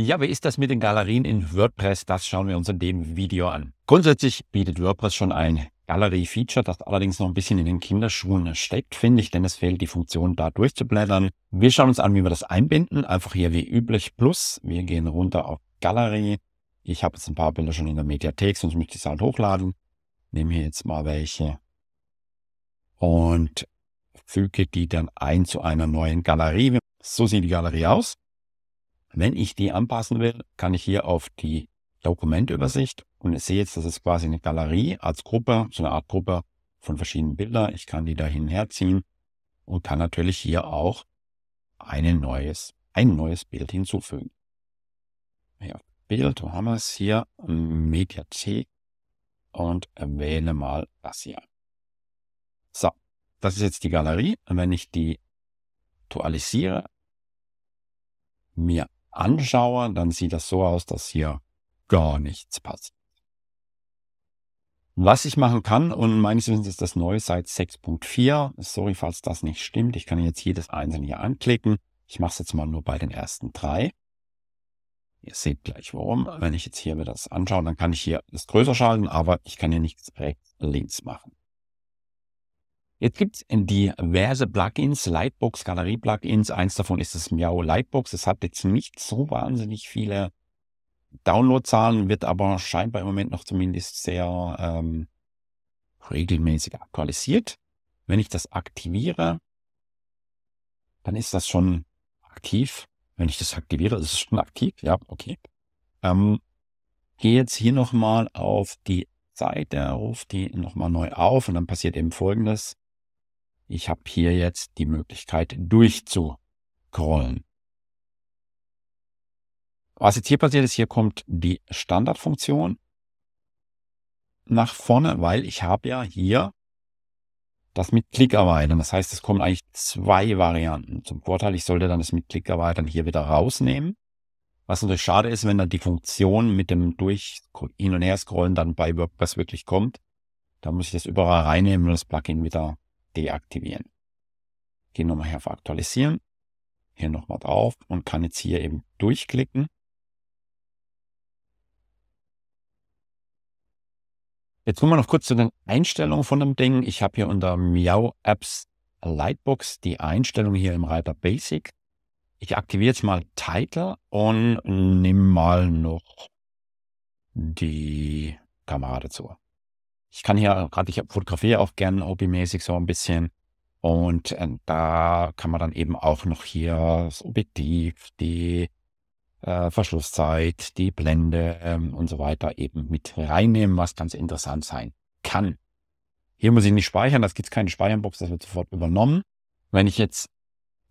Ja, wie ist das mit den Galerien in WordPress? Das schauen wir uns in dem Video an. Grundsätzlich bietet WordPress schon ein Galerie-Feature, das allerdings noch ein bisschen in den Kinderschuhen steckt, finde ich, denn es fehlt die Funktion, da durchzublättern. Wir schauen uns an, wie wir das einbinden. Einfach hier wie üblich Plus. Wir gehen runter auf Galerie. Ich habe jetzt ein paar Bilder schon in der Mediathek, sonst möchte ich es halt hochladen. Nehme hier jetzt mal welche und füge die dann ein zu einer neuen Galerie. So sieht die Galerie aus. Wenn ich die anpassen will, kann ich hier auf die Dokumentübersicht und ich sehe jetzt, das ist quasi eine Galerie als Gruppe, so eine Art Gruppe von verschiedenen Bildern. Ich kann die da hinherziehen und kann natürlich hier auch ein neues, ein neues Bild hinzufügen. Ja, Bild, wo haben wir es hier? Mediathek und wähle mal das hier. So, das ist jetzt die Galerie. Und wenn ich die aktualisiere, mir anschaue, dann sieht das so aus, dass hier gar nichts passiert. Was ich machen kann, und meines Wissens ist das neu seit 6.4, sorry, falls das nicht stimmt, ich kann jetzt jedes einzelne hier anklicken. Ich mache es jetzt mal nur bei den ersten drei. Ihr seht gleich warum. Wenn ich jetzt hier mir das anschaue, dann kann ich hier das größer schalten, aber ich kann hier nichts rechts, links machen. Jetzt gibt's diverse Plugins, Lightbox, Galerie-Plugins. Eins davon ist das Miao Lightbox. Es hat jetzt nicht so wahnsinnig viele Downloadzahlen, wird aber scheinbar im Moment noch zumindest sehr ähm, regelmäßig aktualisiert. Wenn ich das aktiviere, dann ist das schon aktiv. Wenn ich das aktiviere, ist es schon aktiv. Ja, okay. Ähm, gehe jetzt hier nochmal auf die Seite, ruft die nochmal neu auf und dann passiert eben Folgendes ich habe hier jetzt die Möglichkeit durchzucrollen. Was jetzt hier passiert ist, hier kommt die Standardfunktion nach vorne, weil ich habe ja hier das mit Klick erweitern. Das heißt, es kommen eigentlich zwei Varianten. Zum Vorteil, ich sollte dann das mit Klick erweitern hier wieder rausnehmen. Was natürlich schade ist, wenn dann die Funktion mit dem durch hin und her scrollen dann bei WordPress wirklich kommt. Da muss ich das überall reinnehmen und das Plugin wieder deaktivieren. Gehe nochmal hier auf Aktualisieren, hier nochmal drauf und kann jetzt hier eben durchklicken. Jetzt kommen wir noch kurz zu den Einstellungen von dem Ding. Ich habe hier unter Miau Apps Lightbox die Einstellung hier im Reiter Basic. Ich aktiviere jetzt mal Title und nehme mal noch die Kamera dazu ich kann hier, gerade ich fotografiere auch gerne hobbymäßig so ein bisschen. Und äh, da kann man dann eben auch noch hier das Objektiv, die äh, Verschlusszeit, die Blende ähm, und so weiter eben mit reinnehmen, was ganz interessant sein kann. Hier muss ich nicht speichern, das gibt es keine Speicherbox, das wird sofort übernommen. Wenn ich jetzt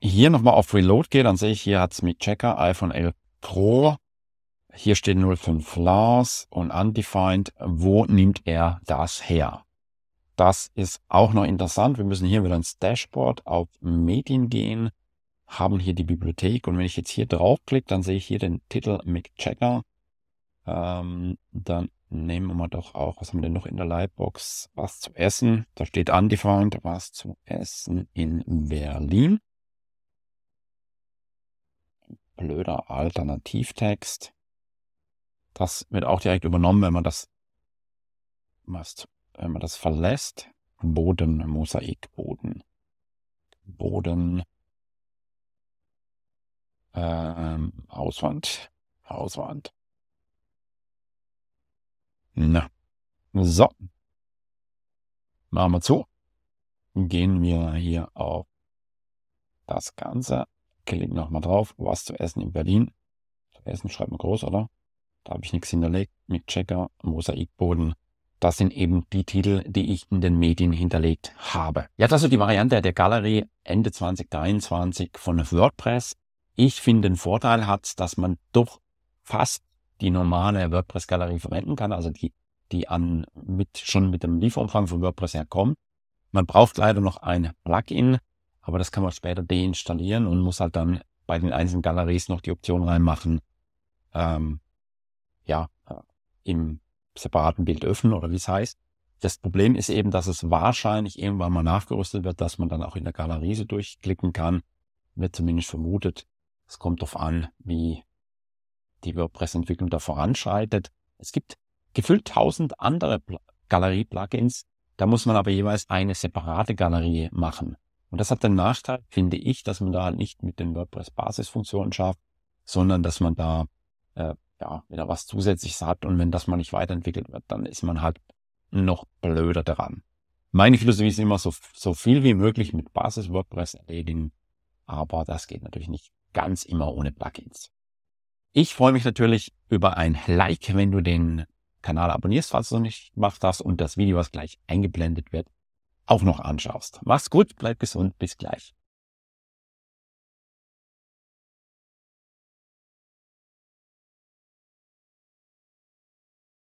hier nochmal auf Reload gehe, dann sehe ich, hier hat es mit Checker iPhone 11 Pro hier steht 05 Lars und Undefined. Wo nimmt er das her? Das ist auch noch interessant. Wir müssen hier wieder ins Dashboard auf Medien gehen, haben hier die Bibliothek und wenn ich jetzt hier draufklicke, dann sehe ich hier den Titel Mick Checker. Ähm, dann nehmen wir doch auch, was haben wir denn noch in der Lightbox? Was zu essen. Da steht undefined, was zu essen in Berlin. Blöder Alternativtext. Das wird auch direkt übernommen, wenn man das must, wenn man das verlässt. Boden, Mosaikboden. Boden. Ähm, Auswand. Auswand. Na. So. Machen wir zu. Gehen wir hier auf das Ganze. Klicken nochmal drauf. Was zu essen in Berlin. Zu essen schreibt man groß, oder? Da habe ich nichts hinterlegt. mit Checker, Mosaikboden. Das sind eben die Titel, die ich in den Medien hinterlegt habe. Ja, das ist die Variante der Galerie Ende 2023 von WordPress. Ich finde, den Vorteil hat, dass man doch fast die normale WordPress-Galerie verwenden kann, also die, die an, mit, schon mit dem Lieferumfang von WordPress herkommt. Man braucht leider noch ein Plugin, aber das kann man später deinstallieren und muss halt dann bei den einzelnen Galeries noch die Option reinmachen, ähm, ja, äh, im separaten Bild öffnen oder wie es heißt. Das Problem ist eben, dass es wahrscheinlich irgendwann mal nachgerüstet wird, dass man dann auch in der Galerie so durchklicken kann. Wird zumindest vermutet. Es kommt darauf an, wie die WordPress-Entwicklung da voranschreitet. Es gibt gefühlt tausend andere Galerie-Plugins. Da muss man aber jeweils eine separate Galerie machen. Und das hat den Nachteil, finde ich, dass man da halt nicht mit den WordPress-Basisfunktionen schafft, sondern dass man da äh, ja, wieder was Zusätzliches hat. Und wenn das mal nicht weiterentwickelt wird, dann ist man halt noch blöder dran. Meine Philosophie ist immer so, so viel wie möglich mit Basis WordPress erledigen. Aber das geht natürlich nicht ganz immer ohne Plugins. Ich freue mich natürlich über ein Like, wenn du den Kanal abonnierst, falls du noch nicht gemacht hast und das Video, was gleich eingeblendet wird, auch noch anschaust. Mach's gut, bleib gesund, bis gleich.